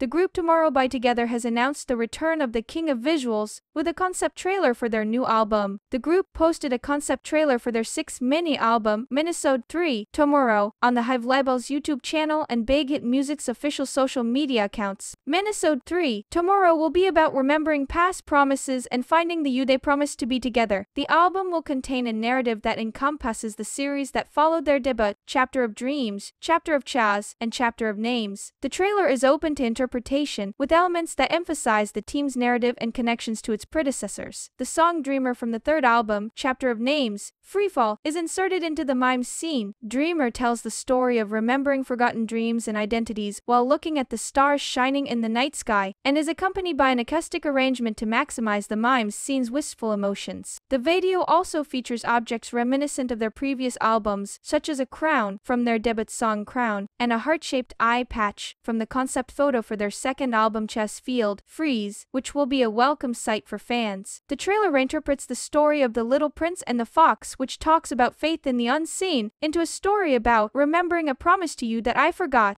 The group Tomorrow by Together has announced the return of the King of Visuals with a concept trailer for their new album. The group posted a concept trailer for their sixth mini album, Minnesota 3, Tomorrow, on the Hive Label's YouTube channel and Big Hit Music's official social media accounts. Minnesota 3, Tomorrow will be about remembering past promises and finding the you they promised to be together. The album will contain a narrative that encompasses the series that followed their debut, Chapter of Dreams, Chapter of Chaz, and Chapter of Names. The trailer is open to interpretation interpretation with elements that emphasize the team's narrative and connections to its predecessors. The song Dreamer from the third album, Chapter of Names, Freefall, is inserted into the mime scene. Dreamer tells the story of remembering forgotten dreams and identities while looking at the stars shining in the night sky and is accompanied by an acoustic arrangement to maximize the mime's scene's wistful emotions. The video also features objects reminiscent of their previous albums, such as a crown from their debut song Crown and a heart-shaped eye patch from the concept photo for their second album Chess Field, Freeze, which will be a welcome sight for fans. The trailer reinterprets the story of The Little Prince and the Fox, which talks about faith in the unseen, into a story about remembering a promise to you that I forgot.